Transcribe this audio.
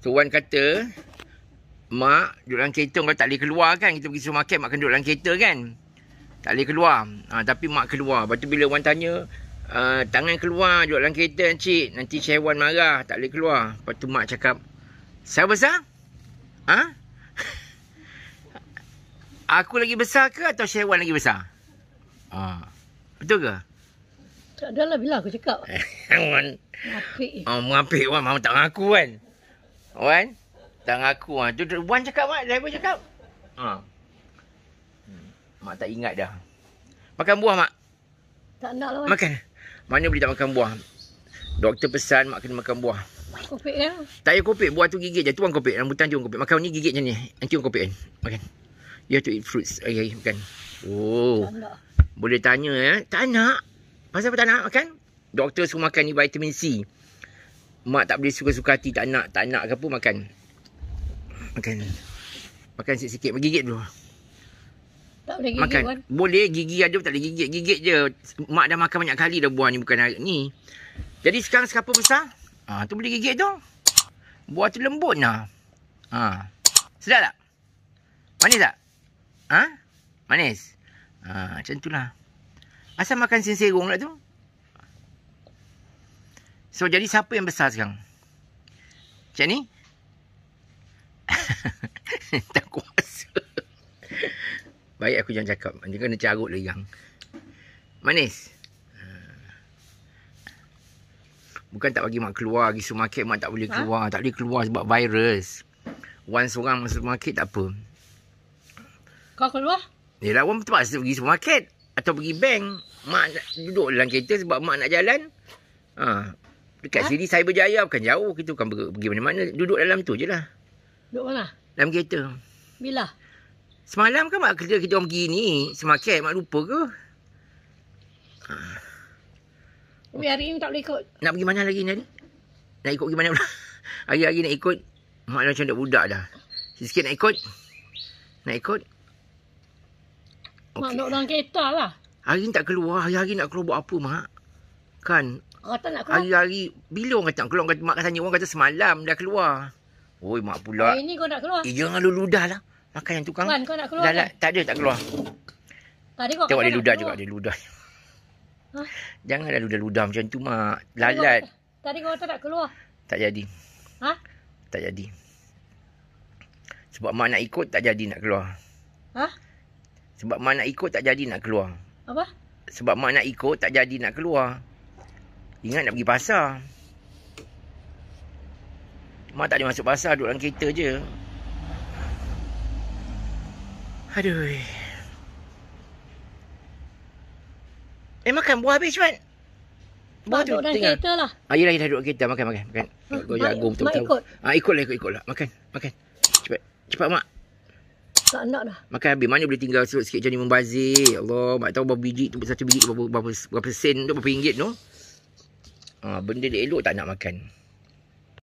Tuan kata Mak duduk dalam kereta Kalau tak boleh keluar kan Kita pergi supermarket Mak kena duduk dalam kereta kan Tak boleh keluar ha, Tapi mak keluar Lepas tu bila orang tanya uh, Tangan keluar Duduk dalam kereta cik Nanti Syewan marah Tak boleh keluar Lepas tu mak cakap Saya besar? Ha? Aku lagi besar ke Atau wan lagi besar? Ha. Betul ke? Tak adalah bila aku cakap Wan Mengapik ah, Mengapik Mama tak mengaku kan Wan Tak ngaku ha. Ah. Wan cakap mak Driver cakap ha. Hmm. Mak tak ingat dah Makan buah mak Tak nak lah Wan Makan Mana boleh tak makan buah Doktor pesan mak kena makan buah Kopi. kan ya? Tak payah kopik Buah tu gigit je Tuang kopi. Rambutan tuang kopi. Makan ni gigit je ni Nanti tuang kopik kan Makan You have to eat fruits Okay, okay. makan Oh Tak Boleh tanya ya Tak nak Pasal apa tak nak makan Doktor suruh makan ni vitamin C. Mak tak boleh suka-suka hati tak nak tak nak ke apa makan. Makan. Makan sikit-sikit gigit dulu. Tak boleh gigit makan. Boleh gigi ada tak boleh gigit. Gigit je. Mak dah makan banyak kali dah buah ni bukan hari ni. Jadi sekarang sekapa besar. Ha, tu boleh gigit tu. Buah tu lembut lah. Ha. Sedap tak? Manis tak? Ha? Manis? Ha, macam tu lah. Asal makan sin serong lah tu. So jadi siapa yang besar sekarang? Macam ni? tak kuasa. Baik aku jangan cakap. Nanti kena carut lagi kan. Manis. Ah. Bukan tak bagi mak keluar. Pergi supermarket mak tak boleh ha? keluar. Tak boleh keluar sebab virus. Once seorang masuk supermarket tak apa. Kau keluar? Yelah orang terpaksa pergi supermarket. Atau pergi bank. Mak duduk dalam kereta sebab mak nak jalan. Haa. Ah. Dekat ha? sini Cyberjaya bukan jauh. Kita bukan pergi mana-mana. Duduk dalam tu je lah. Duduk mana? Dalam kereta. Bila? Semalam kan mak kerja kita orang pergi ni. Semakin mak lupa ke? Umi ha. hari ni tak boleh ikut. Nak pergi mana lagi ni? Nak ikut pergi mana pula? Hari-hari nak ikut. Mak dah macam tak budak dah. Sikit-sikit nak ikut. Nak ikut. Okay. Mak duduk dalam kereta lah. Hari ni tak keluar. Hari-hari nak keluar buat apa mak? Kan Kata ah, nak keluar. Hari-hari bila orang kata keluar kata mak kata orang kata semalam dah keluar. Oi mak pula. Hari ni kau nak keluar. Eh jangan lu ludahlah. Lah. Makan yang tukang. Kan kau nak keluar. Dah, tak ada tak keluar. Tadi kau Tengok dia ludah juga dia ludah. Ha? Janganlah ludah-ludah macam tu mak. Lalat. Tadi kau kata nak keluar. Tak jadi. Ha? Tak jadi. Sebab mak nak ikut tak jadi nak keluar. Ha? Sebab mak nak ikut tak jadi nak keluar. Apa? Sebab mak nak ikut tak jadi nak keluar. Ingat nak pergi pasar Mak tak boleh masuk pasar Duduk dalam kereta je Aduh Eh makan buah habis cuman Buah tu tinggal kereta lah Ayolah ah, duduk kereta Makan makan makan Kau ha, tu Mak ikut ah, Ikut lah ikut lah Makan makan Cepat Cepat mak tak nak dah. Makan habis. Mana boleh tinggal sikit macam ni membazir. Ya Allah. Mak tahu berapa biji tu. Satu biji tu berapa, berapa, berapa sen tu. Berapa ringgit tu. No? Ha, benda dia elok tak nak makan.